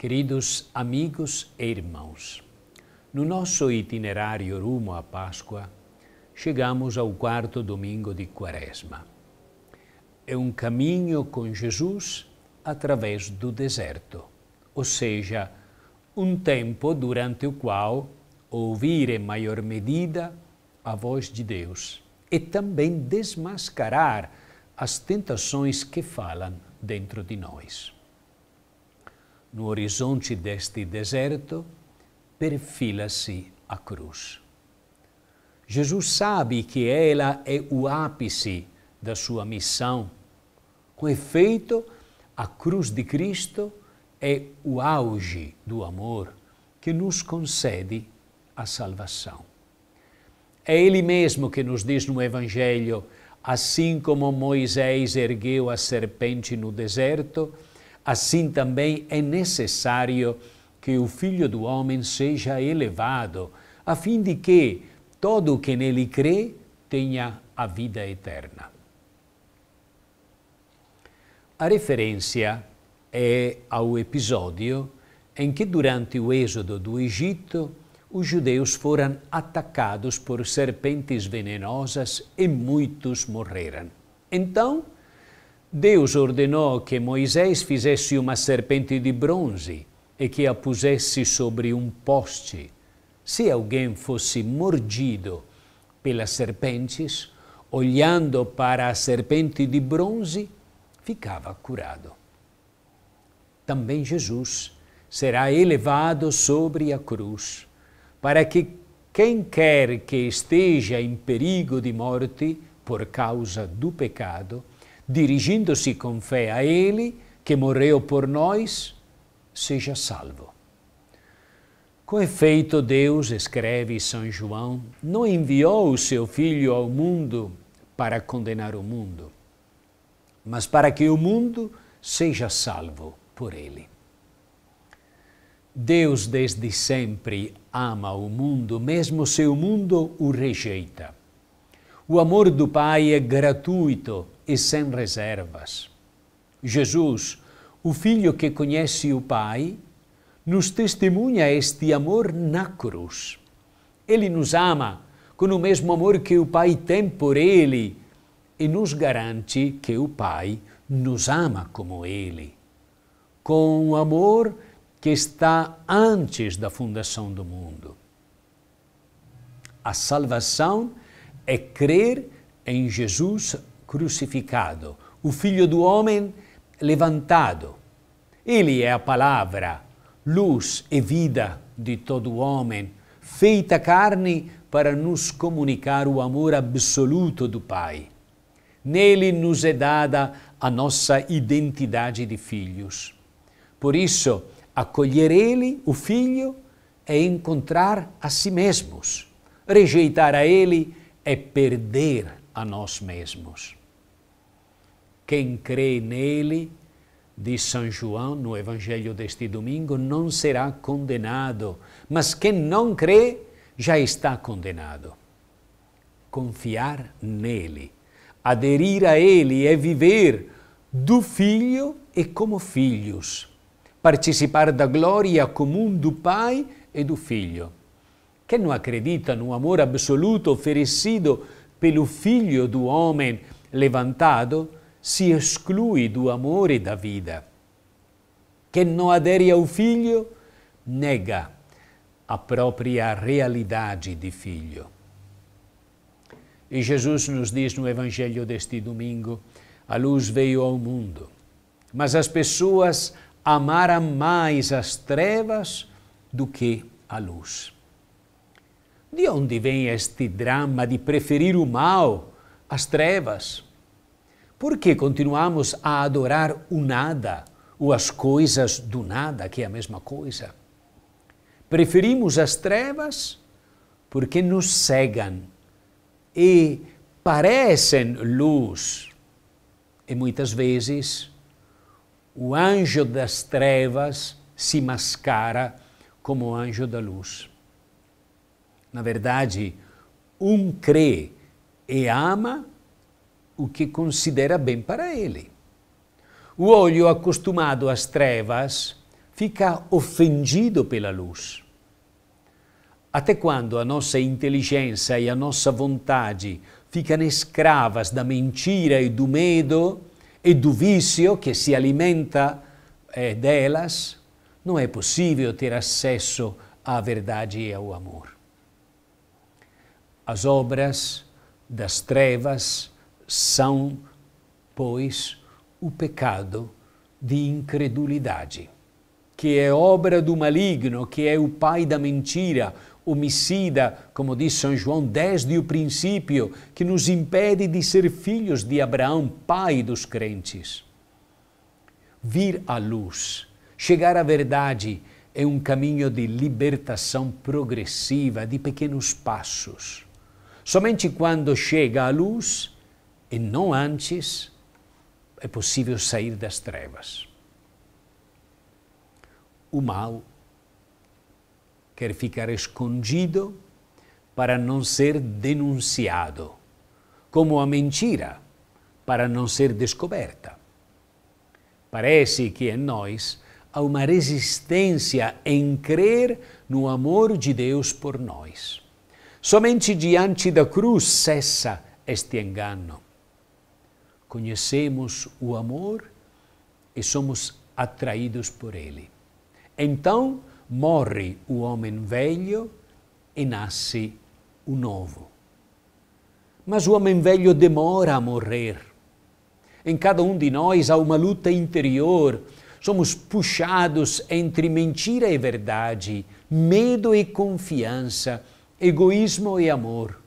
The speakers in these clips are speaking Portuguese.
Queridos amigos e irmãos, no nosso itinerário rumo à Páscoa, chegamos ao quarto domingo de Quaresma. É um caminho com Jesus através do deserto, ou seja, um tempo durante o qual ouvir em maior medida a voz de Deus e também desmascarar as tentações que falam dentro de nós no horizonte deste deserto, perfila-se a cruz. Jesus sabe que ela é o ápice da sua missão. Com efeito, a cruz de Cristo é o auge do amor que nos concede a salvação. É Ele mesmo que nos diz no Evangelho: assim como Moisés ergueu a serpente no deserto, Assim também é necessário que o Filho do Homem seja elevado, a fim de que todo o que nele crê tenha a vida eterna. A referência é ao episódio em que, durante o êxodo do Egito, os judeus foram atacados por serpentes venenosas e muitos morreram. Então, Deus ordenou que Moisés fizesse uma serpente de bronze e que a pusesse sobre um poste. Se alguém fosse mordido pelas serpentes, olhando para a serpente de bronze, ficava curado. Também Jesus será elevado sobre a cruz, para que quem quer que esteja em perigo de morte por causa do pecado, dirigindo-se com fé a Ele, que morreu por nós, seja salvo. Com efeito, Deus, escreve São João, não enviou o seu Filho ao mundo para condenar o mundo, mas para que o mundo seja salvo por ele. Deus desde sempre ama o mundo, mesmo se o mundo o rejeita. O amor do Pai é gratuito e sem reservas. Jesus, o Filho que conhece o Pai, nos testemunha este amor na cruz. Ele nos ama com o mesmo amor que o Pai tem por Ele e nos garante que o Pai nos ama como Ele, com o um amor que está antes da fundação do mundo. A salvação é crer em Jesus crucificado, o Filho do Homem levantado. Ele é a palavra, luz e vida de todo homem, feita carne para nos comunicar o amor absoluto do Pai. Nele nos é dada a nossa identidade de filhos. Por isso, acolher Ele, o Filho, é encontrar a si mesmos. Rejeitar a Ele é perder a nós mesmos. Quem crê nele, diz São João no Evangelho deste domingo, não será condenado, mas quem não crê já está condenado. Confiar nele, aderir a ele é viver do Filho e como filhos, participar da glória comum do Pai e do Filho. Quem não acredita no amor absoluto oferecido pelo Filho do homem levantado, se exclui do amor e da vida. Quem não adere ao filho, nega a própria realidade de filho. E Jesus nos diz no Evangelho deste domingo: a luz veio ao mundo, mas as pessoas amaram mais as trevas do que a luz. De onde vem este drama de preferir o mal às trevas? Por que continuamos a adorar o nada ou as coisas do nada, que é a mesma coisa? Preferimos as trevas porque nos cegam e parecem luz. E muitas vezes o anjo das trevas se mascara como anjo da luz. Na verdade, um crê e ama o que considera bem para ele. O olho acostumado às trevas fica ofendido pela luz. Até quando a nossa inteligência e a nossa vontade ficam escravas da mentira e do medo e do vício que se alimenta é, delas, não é possível ter acesso à verdade e ao amor. As obras das trevas são, pois, o pecado de incredulidade, que é obra do maligno, que é o pai da mentira, homicida, como diz São João desde o princípio, que nos impede de ser filhos de Abraão, pai dos crentes. Vir à luz, chegar à verdade, é um caminho de libertação progressiva, de pequenos passos. Somente quando chega à luz e não antes é possível sair das trevas. O mal quer ficar escondido para não ser denunciado, como a mentira para não ser descoberta. Parece que em nós há uma resistência em crer no amor de Deus por nós. Somente diante da cruz cessa este engano conhecemos o amor e somos atraídos por ele. Então morre o homem velho e nasce o novo. Mas o homem velho demora a morrer. Em cada um de nós há uma luta interior. Somos puxados entre mentira e verdade, medo e confiança, egoísmo e amor.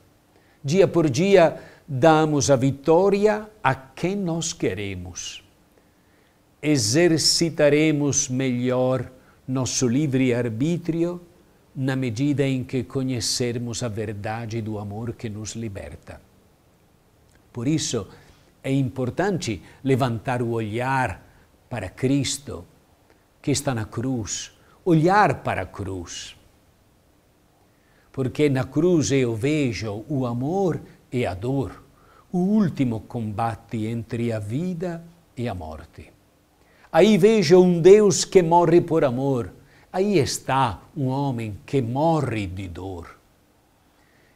Dia por dia, damos a vitória a quem nós queremos. Exercitaremos melhor nosso livre-arbítrio na medida em que conhecermos a verdade do amor que nos liberta. Por isso, é importante levantar o olhar para Cristo, que está na cruz, olhar para a cruz. Porque na cruz eu vejo o amor e a dor, o último combate entre a vida e a morte. Aí vejo um Deus que morre por amor. Aí está um homem que morre de dor.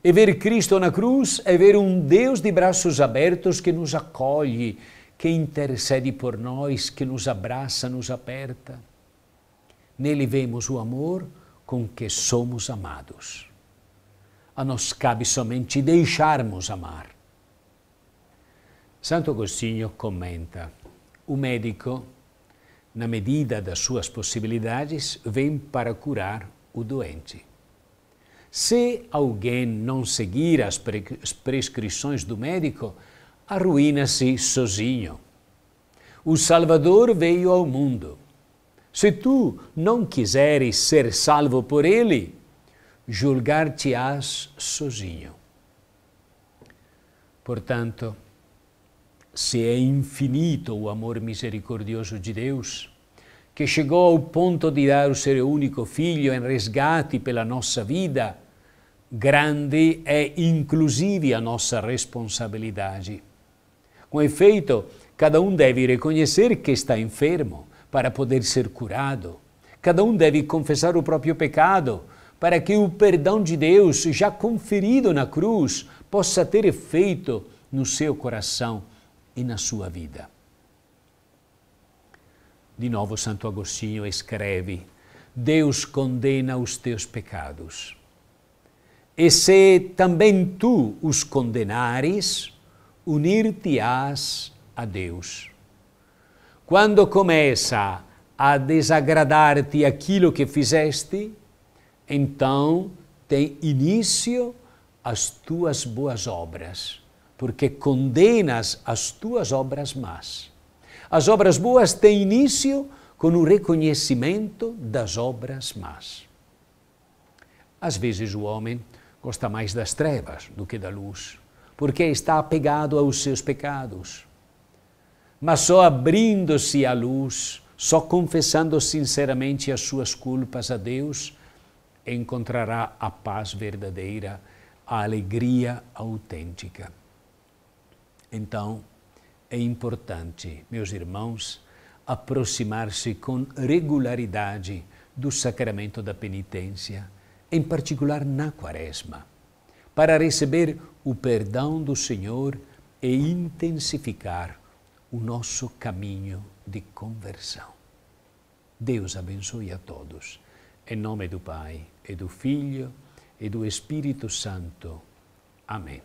E ver Cristo na cruz é ver um Deus de braços abertos que nos acolhe, que intercede por nós, que nos abraça, nos aperta. Nele vemos o amor com que somos amados a nos cabe somente deixarmos amar. Santo Agostinho comenta: o médico, na medida das suas possibilidades, vem para curar o doente. Se alguém não seguir as prescrições do médico, arruína-se sozinho. O Salvador veio ao mundo. Se tu não quiseres ser salvo por ele, julgar-te-ás sozinho. Portanto, se é infinito o amor misericordioso de Deus, que chegou ao ponto de dar o seu único filho em resgate pela nossa vida, grande é inclusive a nossa responsabilidade. Com efeito, cada um deve reconhecer que está enfermo para poder ser curado. Cada um deve confessar o próprio pecado para que o perdão de Deus, já conferido na cruz, possa ter efeito no seu coração e na sua vida. De novo, Santo Agostinho escreve: Deus condena os teus pecados. E se também tu os condenares, unir-te-ás a Deus. Quando começa a desagradar-te aquilo que fizeste, então tem início as tuas boas obras, porque condenas as tuas obras más. As obras boas têm início com o reconhecimento das obras más. Às vezes o homem gosta mais das trevas do que da luz, porque está apegado aos seus pecados. Mas só abrindo-se à luz, só confessando sinceramente as suas culpas a Deus, encontrará a paz verdadeira, a alegria autêntica. Então, é importante, meus irmãos, aproximar-se com regularidade do sacramento da penitência, em particular na Quaresma, para receber o perdão do Senhor e intensificar o nosso caminho de conversão. Deus abençoe a todos e nome do Pai, e do Figlio, e do Espírito Santo. Amém.